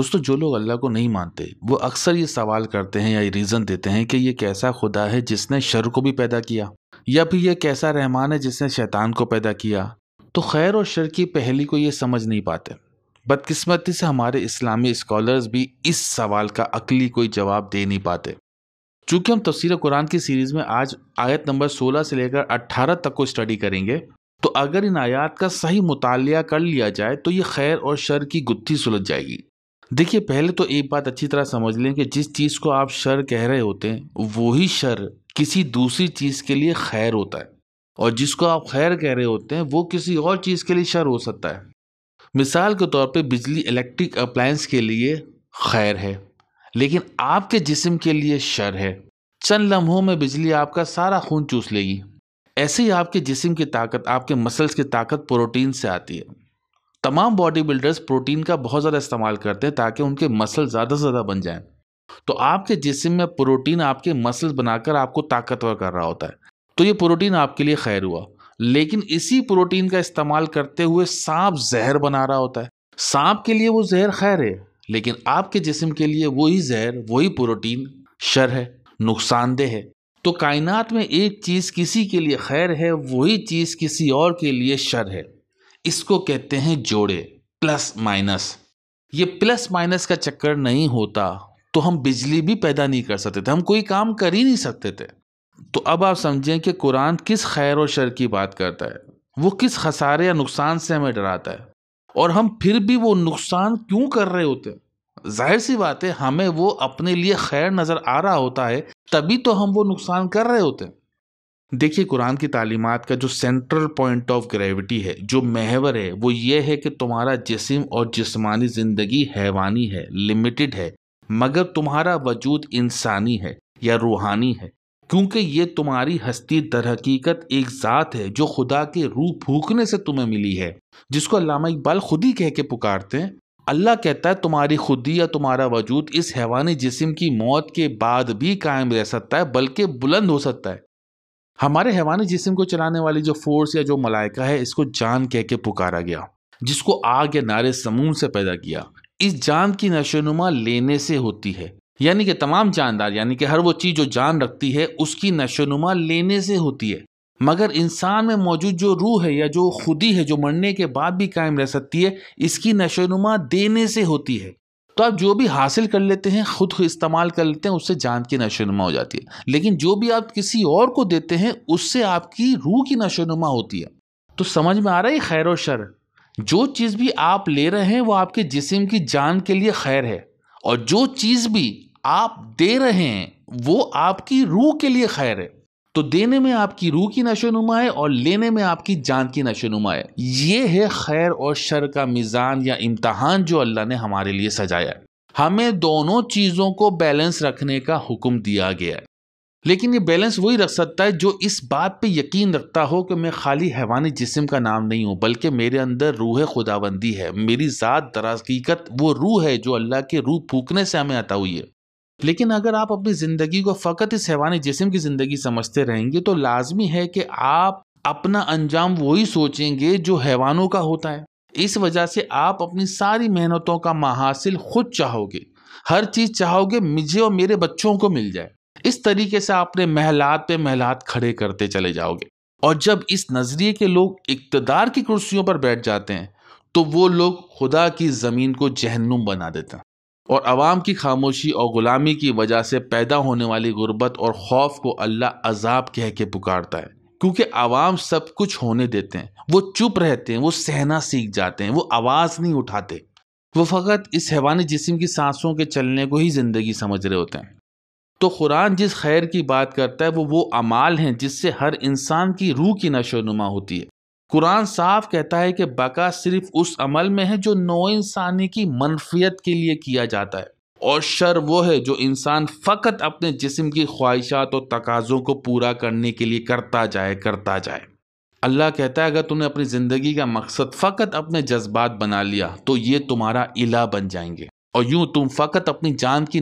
दोस्तों जो लोग अल्लाह को नहीं मानते वो अक्सर ये सवाल करते हैं या रीज़न देते हैं कि ये कैसा खुदा है जिसने शर को भी पैदा किया या फिर यह कैसा रहमान है जिसने शैतान को पैदा किया तो खैर और शर की पहली को ये समझ नहीं पाते बदकिस्मती से हमारे इस्लामी स्कॉलर्स भी इस सवाल का अकली कोई जवाब दे नहीं पाते चूँकि हम तफसर कुरान की सीरीज़ में आज आयत नंबर 16 से लेकर 18 तक को स्टडी करेंगे तो अगर इन आयात का सही मुताल कर लिया जाए तो ये खैर और शर की गुत्थी सुलझ जाएगी देखिए पहले तो एक बात अच्छी तरह समझ लें कि जिस चीज़ को आप शर कह रहे होते हैं वही शर किसी दूसरी चीज़ के लिए खैर होता है और जिसको आप खैर कह रहे होते हैं वो किसी और चीज़ के लिए शर हो सकता है मिसाल के तौर पे बिजली इलेक्ट्रिक अप्लायंस के लिए खैर है लेकिन आपके जिसम के लिए शर है चंद लम्हों में बिजली आपका सारा खून चूस लेगी ऐसे ही आपके जिसम की ताकत आपके मसल्स की ताकत प्रोटीन से आती है तमाम बॉडी बिल्डर्स प्रोटीन का बहुत ज़्यादा इस्तेमाल करते हैं ताकि उनके मसल ज़्यादा से ज़्यादा बन जाएं तो आपके जिसम में प्रोटीन आपके मसल्स बनाकर आपको ताकतवर कर रहा होता है तो ये प्रोटीन आपके लिए खैर हुआ लेकिन इसी प्रोटीन का इस्तेमाल करते हुए सांप जहर बना रहा होता है सांप के लिए वो जहर खैर है लेकिन आपके जिसम के लिए वही जहर वही प्रोटीन शर है नुकसानदेह है तो कायनात में एक चीज़ किसी के लिए खैर है वही चीज़ किसी और के लिए शर है इसको कहते हैं जोड़े प्लस माइनस ये प्लस माइनस का चक्कर नहीं होता तो हम बिजली भी पैदा नहीं कर सकते थे हम कोई काम कर ही नहीं सकते थे तो अब आप समझें कि कुरान किस खैर और शर की बात करता है वो किस खसारे या नुकसान से हमें डराता है और हम फिर भी वो नुकसान क्यों कर रहे होते हैं जाहिर सी बात है हमें वो अपने लिए खैर नज़र आ रहा होता है तभी तो हम वो नुकसान कर रहे होते हैं देखिए कुरान की तालीमत का जो सेंट्रल पॉइंट ऑफ ग्रेविटी है जो महवर है वो ये है कि तुम्हारा जिसम और जिसमानी ज़िंदगी हैवानी है लिमिटेड है मगर तुम्हारा वजूद इंसानी है या रूहानी है क्योंकि ये तुम्हारी हस्ती दर हकीकत एक ज़ात है जो खुदा के रूह फूकने से तुम्हें मिली है जिसको अलामा इकबाल खुद ही कह के पुकारते हैं अल्लाह कहता है तुम्हारी खुदी या तुम्हारा वजूद इस हैवानी जिसम की मौत के बाद भी कायम रह सकता है बल्कि बुलंद हो सकता है हमारे हैवानी जिसम को चलाने वाली जो फोर्स या जो मलाइका है इसको जान कह के पुकारा गया जिसको आग या नारे समूह से पैदा किया इस जान की नशोनुमा लेने से होती है यानी कि तमाम जानदार यानी कि हर वो चीज़ जो जान रखती है उसकी नशोनुमा लेने से होती है मगर इंसान में मौजूद जो रूह है या जो खुदी है जो मरने के बाद भी कायम रह सकती है इसकी नशोनुमा देने से होती है तो आप जो भी हासिल कर लेते हैं ख़ुद इस्तेमाल कर लेते हैं उससे जान की नशोनुमा हो जाती है लेकिन जो भी आप किसी और को देते हैं उससे आपकी रूह की नशोनुमा होती है तो समझ में आ रहा है खैर व शर जो चीज़ भी आप ले रहे हैं वो आपके जिसम की जान के लिए खैर है और जो चीज़ भी आप दे रहे हैं वो आपकी रूह के लिए खैर है तो देने में आपकी रूह की नशो है और लेने में आपकी जान की नशो है ये है खैर और शर का मिज़ान या इम्तहान जो अल्लाह ने हमारे लिए सजाया हमें दोनों चीज़ों को बैलेंस रखने का हुक्म दिया गया है लेकिन ये बैलेंस वही रख सकता है जो इस बात पे यकीन रखता हो कि मैं खाली हैवानी जिस्म का नाम नहीं हूँ बल्कि मेरे अंदर रूह खुदाबंदी है मेरी ज़ात दराज वो रूह है जो अल्लाह के रूह फूकने से हमें आता हुई है लेकिन अगर आप अपनी ज़िंदगी को फ़कत इस हैवानी जिसम की ज़िंदगी समझते रहेंगे तो लाजमी है कि आप अपना अंजाम वही सोचेंगे जो हैवानों का होता है इस वजह से आप अपनी सारी मेहनतों का महासिल खुद चाहोगे हर चीज़ चाहोगे मुझे और मेरे बच्चों को मिल जाए इस तरीके से आपने महलात पे महलात खड़े करते चले जाओगे और जब इस नज़रिए के लोग इकतदार की कुर्सियों पर बैठ जाते हैं तो वो लोग खुदा की ज़मीन को जहन्नुम बना देते हैं और आवाम की खामोशी और ग़ुलामी की वजह से पैदा होने वाली गुर्बत और खौफ को अल्लाह अजाब कह के पुकारता है क्योंकि आवाम सब कुछ होने देते हैं वो चुप रहते हैं वो सहना सीख जाते हैं वो आवाज़ नहीं उठाते वो फ़कत इस हैवानी जिसम की सांसों के चलने को ही ज़िंदगी समझ रहे होते हैं तो कुरान जिस खैर की बात करता है वो वो अमाल हैं जिससे हर इंसान की रूह की नशो होती है कुरान साफ कहता है कि बका सिर्फ उस अमल में है जो नो इंसानी की मनफियत के लिए किया जाता है और शर वो है जो इंसान फ़कत अपने जिस्म की ख्वाहिशात और तकाज़ों को पूरा करने के लिए करता जाए करता जाए अल्लाह कहता है अगर तुमने अपनी ज़िंदगी का मकसद फ़कत अपने जज्बात बना लिया तो ये तुम्हारा इला बन जाएंगे और यूं तुम फ़कत अपनी जान की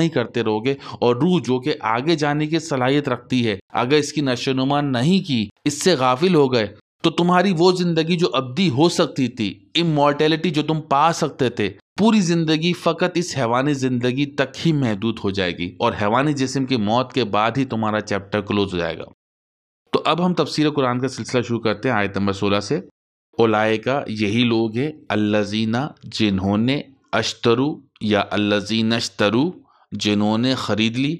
ही करते रहोगे और रूह जो कि आगे जाने की सलाहियत रखती है अगर इसकी नशोनुमा नहीं की इससे गाफिल हो गए तो तुम्हारी वो जिंदगी जो अब्दी हो सकती थी इमोर्टेलिटी जो तुम पा सकते थे पूरी जिंदगी फकत इस हैवानी जिंदगी तक ही महदूद हो जाएगी और हैवानी जिसम की मौत के बाद ही तुम्हारा चैप्टर क्लोज हो जाएगा तो अब हम तफसर कुरान का सिलसिला शुरू करते हैं आयत नंबर सोलह से ओलाए का यही लोग हैं अल्लाजीना जिन्होंने अश्तरु या अल्लाजीन अश्तरु जिन्होंने ख़रीद ली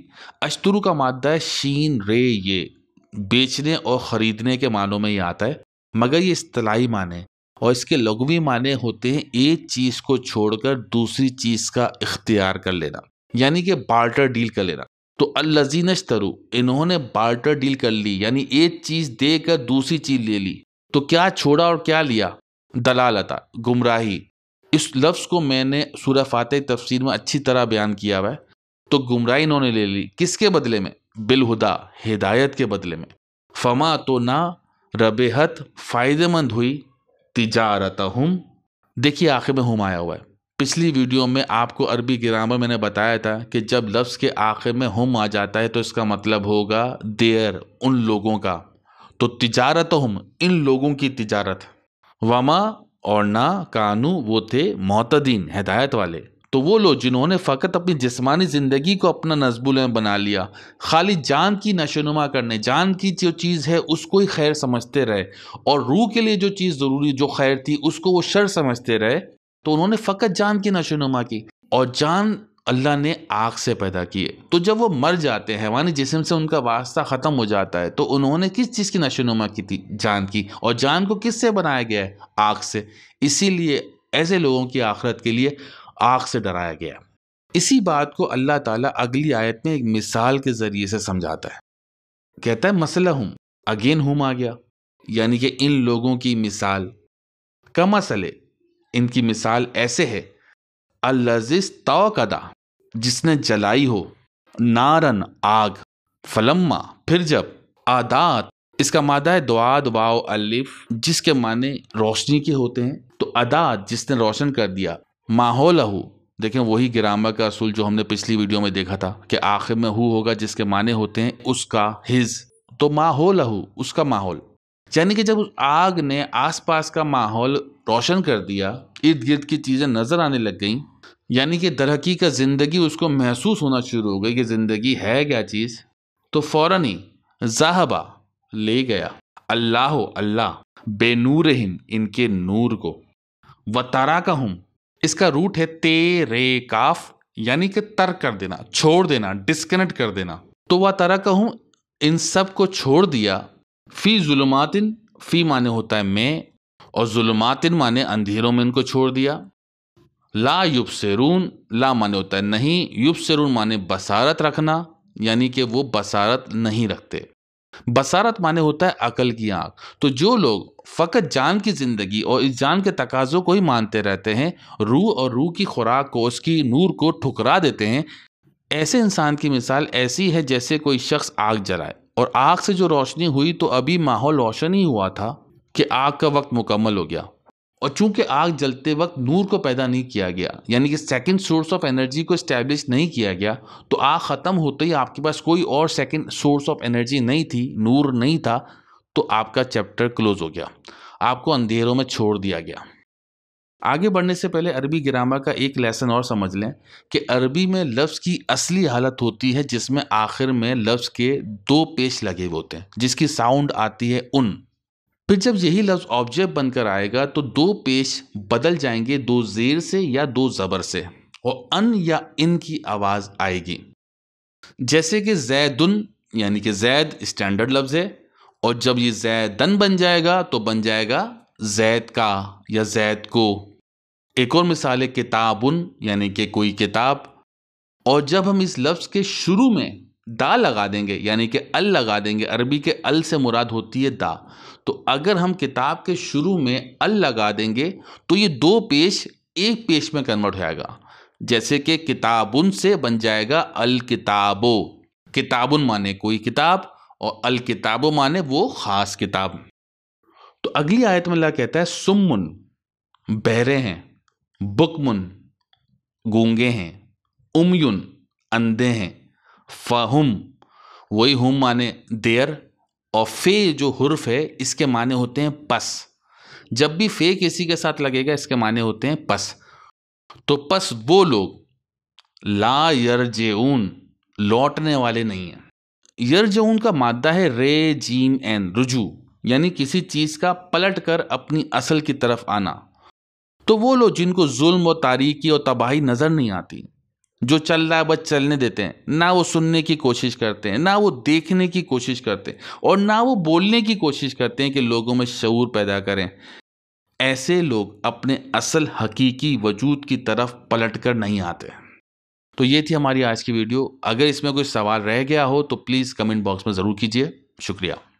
अश्तरु का मादा है शीन रे ये बेचने और ख़रीदने के मानों में ये आता है मगर ये इस्तलाई माने और इसके लघवी माने होते हैं एक चीज़ को छोड़कर दूसरी चीज़ का इख्तियार कर लेना यानी कि बार्टर डील कर लेना तो अल्लजीन तरु इन्होंने बार्टर डील कर ली यानी एक चीज़ देकर दूसरी चीज़ ले ली तो क्या छोड़ा और क्या लिया दलालता गुमराही इस लफ्ज़ को मैंने सूर्य फातह तफसीर में अच्छी तरह बयान किया हुआ है तो गुमराही इन्होंने ले ली किसके बदले में बिलहुदा हिदायत के बदले में फमा तो ना रबेहत फ़ायदेमंद हुई तिजारत हम देखिए आखिर में हम आया हुआ है पिछली वीडियो में आपको अरबी ग्रामर मैंने बताया था कि जब लफ्ज़ के आखिर में हम आ जाता है तो इसका मतलब होगा देर उन लोगों का तो तिजारत हम इन लोगों की तिजारत वमा और ना कानू वो थे मोतदीन हिदायत वाले तो वो लोग जिन्होंने फ़कत अपनी जिसमानी ज़िंदगी को अपना नजबुल बना लिया खाली जान की नशोनुमा करने जान की जो चीज़ है उसको ही खैर समझते रहे और रूह के लिए जो चीज़ ज़रूरी जो खैर थी उसको वो शर समझते रहे तो उन्होंने फ़कत जान की नशोनुमा की और जान अल्लाह ने आग से पैदा किए तो जब वो मर जाते हैं वानी जिसम से उनका वास्ता ख़त्म हो जाता है तो उन्होंने किस चीज़ की नशोनुमा की थी जान की और जान को किस से बनाया गया है आग से इसीलिए ऐसे लोगों की आखरत के लिए आग से डराया गया इसी बात को अल्लाह ताला अगली आयत में एक मिसाल के ज़रिए से समझाता है कहता है मसला हूं अगेन हूम आ गया यानी कि इन लोगों की मिसाल का मसले इनकी मिसाल ऐसे है तो कदा जिसने जलाई हो नारन आग फलम्मा फिर जब आदात इसका मादा है दुआद वाओ अलिफ जिसके माने रोशनी के होते हैं तो अदात जिसने रोशन कर दिया माहौल हो देखें वही ग्रामर का असूल जो हमने पिछली वीडियो में देखा था कि आखिर में हु होगा जिसके माने होते हैं उसका हिज तो माहौल हो उसका माहौल यानी कि जब उस आग ने आसपास का माहौल रोशन कर दिया इर्द गिर्द की चीज़ें नज़र आने लग गई यानी कि दरहकी का ज़िंदगी उसको महसूस होना शुरू हो गई कि ज़िंदगी है क्या चीज़ तो फ़ौर ही जाहबा ले गया अल्लाह अल्लाह बेनूर हिम इनके नूर को व तारा का हम इसका रूट है ते रे काफ यानी कि तर्क कर देना छोड़ देना डिस्कनेक्ट कर देना तो वह तरह कहूँ इन सब को छोड़ दिया फ़ी जुलमातिन फ़ी माने होता है मैं और जुलमातिन माने अंधेरों में इनको छोड़ दिया ला युब सेरून ला माने होता है नहीं युब सेरून माने बसारत रखना यानी कि वो बसारत नहीं रखते बसारत माने होता है अकल की आंख तो जो लोग फ़कत जान की ज़िंदगी और इस जान के तकाज़ों को ही मानते रहते हैं रूह और रूह की खुराक को उसकी नूर को ठुकरा देते हैं ऐसे इंसान की मिसाल ऐसी है जैसे कोई शख्स आग जलाए और आग से जो रोशनी हुई तो अभी माहौल रोशन ही हुआ था कि आग का वक्त मुकम्मल हो गया और चूंकि आग जलते वक्त नूर को पैदा नहीं किया गया यानी कि सेकंड सोर्स ऑफ एनर्जी को इस्टेब्लिश नहीं किया गया तो आग ख़त्म होते ही आपके पास कोई और सेकंड सोर्स ऑफ एनर्जी नहीं थी नूर नहीं था तो आपका चैप्टर क्लोज हो गया आपको अंधेरों में छोड़ दिया गया आगे बढ़ने से पहले अरबी ग्रामर का एक लेसन और समझ लें कि अरबी में लफ्ज़ की असली हालत होती है जिसमें आखिर में लफ्ज़ के दो पेश लगे हुए होते हैं जिसकी साउंड आती है उन फिर जब यही लफ्ज़ ऑब्जेक्ट बनकर आएगा तो दो पेश बदल जाएंगे दो जेर से या दो ज़बर से और अन या इन की आवाज़ आएगी जैसे कि जैदन यानी कि जैद स्टैंडर्ड लफ्ज़ है और जब ये जैदन बन जाएगा तो बन जाएगा जैद का या जैद को एक और मिसाल है किताबन यानी कि कोई किताब और जब हम इस लफ्ज़ के शुरू में दा लगा देंगे यानी कि अल लगा देंगे अरबी के अल से मुराद होती है दा तो अगर हम किताब के शुरू में अल लगा देंगे तो ये दो पेश एक पेश में कन्वर्ट हो जाएगा जैसे कि किताबुन से बन जाएगा अल किताबो किताबुन माने कोई किताब और अल किताबो माने वो ख़ास किताब तो अगली आयत में अल्लाह कहता है सुमुन बहरे हैं बुकमुन गूंगे हैं उमयुन अंधे हैं फ़ाहुम वही हम माने देयर और फे जो हुर्फ है इसके माने होते हैं पस जब भी फे किसी के साथ लगेगा इसके माने होते हैं पस तो पस वो लोग ला यरजेऊन लौटने वाले नहीं हैं यरजेऊन का मादा है रे जीम एन रुजू यानी किसी चीज़ का पलट कर अपनी असल की तरफ आना तो वो लोग जिनको जुल्म और तारीकी और तबाही नज़र नहीं आती जो चल रहा है बस चलने देते हैं ना वो सुनने की कोशिश करते हैं ना वो देखने की कोशिश करते हैं और ना वो बोलने की कोशिश करते हैं कि लोगों में शूर पैदा करें ऐसे लोग अपने असल हकीकी वजूद की तरफ पलट कर नहीं आते तो ये थी हमारी आज की वीडियो अगर इसमें कोई सवाल रह गया हो तो प्लीज़ कमेंट बॉक्स में ज़रूर कीजिए शुक्रिया